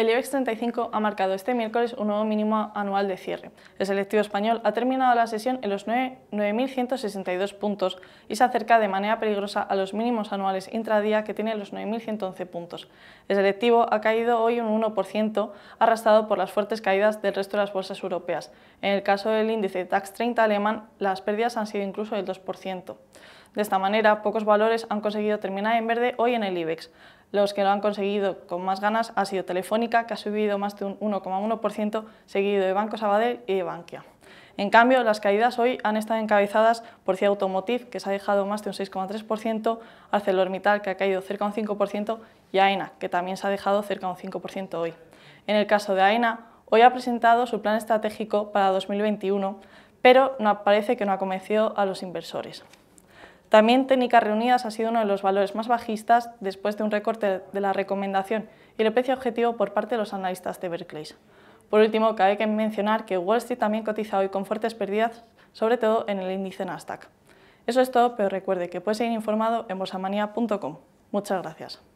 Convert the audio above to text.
El IBEX 35 ha marcado este miércoles un nuevo mínimo anual de cierre. El selectivo español ha terminado la sesión en los 9.162 puntos y se acerca de manera peligrosa a los mínimos anuales intradía que tiene los 9.111 puntos. El selectivo ha caído hoy un 1%, arrastrado por las fuertes caídas del resto de las bolsas europeas. En el caso del índice DAX 30 alemán, las pérdidas han sido incluso del 2%. De esta manera, pocos valores han conseguido terminar en verde hoy en el IBEX. Los que lo han conseguido con más ganas ha sido Telefónica, que ha subido más de un 1,1%, seguido de Banco Sabadell y de Bankia. En cambio, las caídas hoy han estado encabezadas por CIA Automotive, que se ha dejado más de un 6,3%, ArcelorMittal, que ha caído cerca de un 5%, y AENA, que también se ha dejado cerca de un 5% hoy. En el caso de AENA, hoy ha presentado su plan estratégico para 2021, pero no parece que no ha convencido a los inversores. También técnicas reunidas ha sido uno de los valores más bajistas después de un recorte de la recomendación y el precio objetivo por parte de los analistas de Berkeley. Por último, cabe que mencionar que Wall Street también cotiza hoy con fuertes pérdidas, sobre todo en el índice Nasdaq. Eso es todo, pero recuerde que puede seguir informado en bosamanía.com. Muchas gracias.